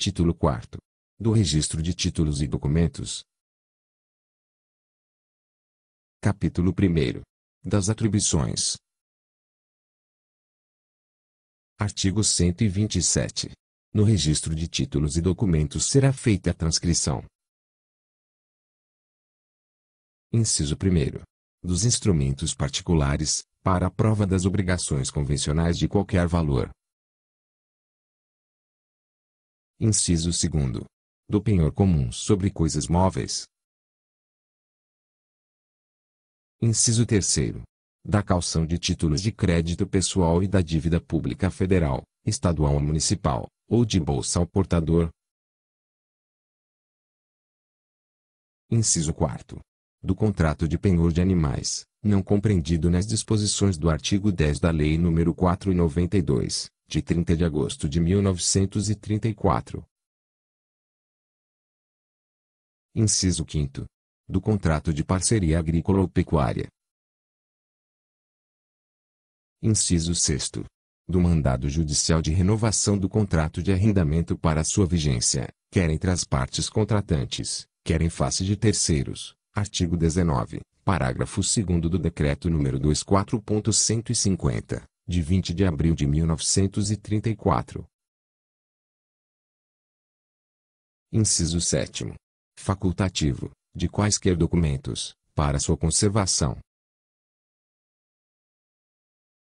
Título 4. Do Registro de Títulos e Documentos. Capítulo 1. Das Atribuições. Artigo 127. No registro de títulos e documentos será feita a transcrição. Inciso 1. Dos instrumentos particulares, para a prova das obrigações convencionais de qualquer valor, Inciso segundo. Do penhor comum sobre coisas móveis. Inciso terceiro. Da calção de títulos de crédito pessoal e da dívida pública federal, estadual ou municipal, ou de bolsa ao portador. Inciso quarto. Do contrato de penhor de animais, não compreendido nas disposições do artigo 10 da Lei nº 492, de 30 de agosto de 1934. Inciso 5. Do Contrato de Parceria Agrícola ou Pecuária. Inciso 6. Do mandado judicial de renovação do contrato de arrendamento para sua vigência, quer entre as partes contratantes, quer em face de terceiros. Artigo 19, parágrafo 2 do Decreto nº 24.150, de 20 de abril de 1934. Inciso 7. Facultativo, de quaisquer documentos, para sua conservação.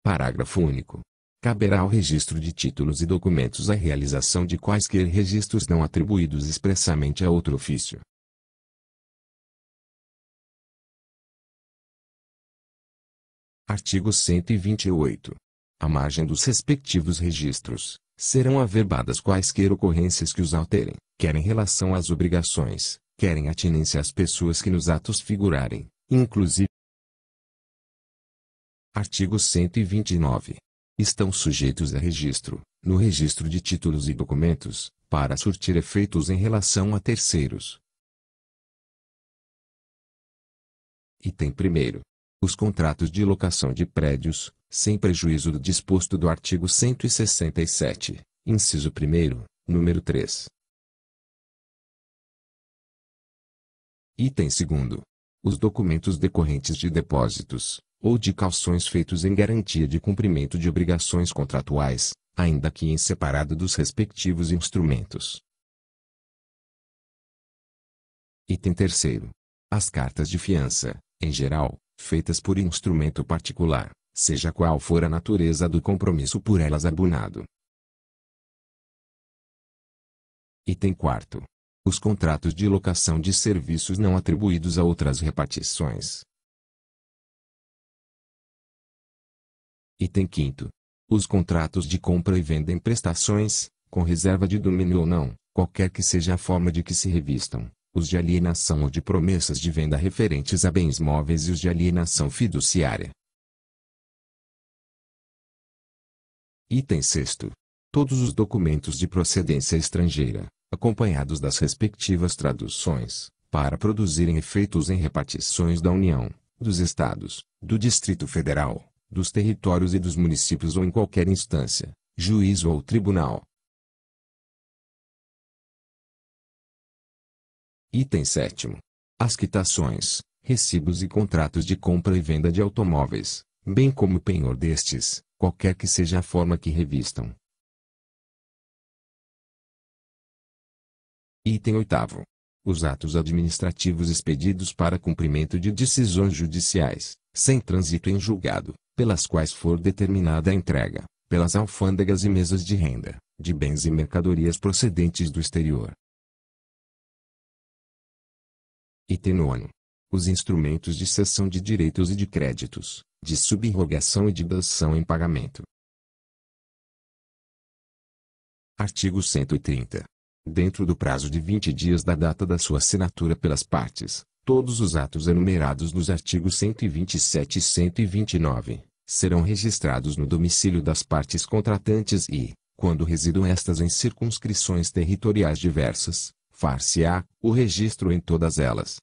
Parágrafo único. Caberá ao registro de títulos e documentos a realização de quaisquer registros não atribuídos expressamente a outro ofício, Artigo 128. À margem dos respectivos registros, serão averbadas quaisquer ocorrências que os alterem, quer em relação às obrigações, quer em atinência às pessoas que nos atos figurarem, inclusive. Artigo 129. Estão sujeitos a registro, no registro de títulos e documentos, para surtir efeitos em relação a terceiros. Item 1 os contratos de locação de prédios, sem prejuízo do disposto do artigo 167, inciso 1, número 3. Item 2. Os documentos decorrentes de depósitos, ou de calções feitos em garantia de cumprimento de obrigações contratuais, ainda que em separado dos respectivos instrumentos. Item 3. As cartas de fiança, em geral, feitas por instrumento particular, seja qual for a natureza do compromisso por elas abonado. Item 4. Os contratos de locação de serviços não atribuídos a outras repartições. Item 5. Os contratos de compra e venda em prestações, com reserva de domínio ou não, qualquer que seja a forma de que se revistam, os de alienação ou de promessas de venda referentes a bens móveis e os de alienação fiduciária. Item 6. Todos os documentos de procedência estrangeira, acompanhados das respectivas traduções, para produzirem efeitos em repartições da União, dos Estados, do Distrito Federal, dos territórios e dos municípios ou em qualquer instância, juízo ou tribunal, Item 7. As quitações, recibos e contratos de compra e venda de automóveis, bem como o penhor destes, qualquer que seja a forma que revistam. Item 8. Os atos administrativos expedidos para cumprimento de decisões judiciais, sem trânsito em julgado, pelas quais for determinada a entrega, pelas alfândegas e mesas de renda, de bens e mercadorias procedentes do exterior, Item 9. Os instrumentos de cessão de direitos e de créditos, de subrogação e de dação em pagamento. Artigo 130. Dentro do prazo de 20 dias da data da sua assinatura pelas partes, todos os atos enumerados nos artigos 127 e 129 serão registrados no domicílio das partes contratantes e, quando residam estas em circunscrições territoriais diversas, far-se-á o registro em todas elas.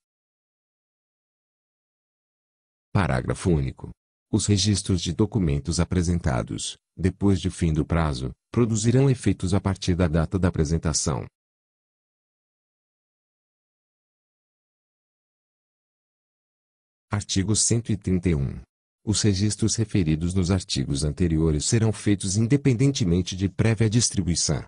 Parágrafo único. Os registros de documentos apresentados, depois de fim do prazo, produzirão efeitos a partir da data da apresentação. Artigo 131. Os registros referidos nos artigos anteriores serão feitos independentemente de prévia distribuição.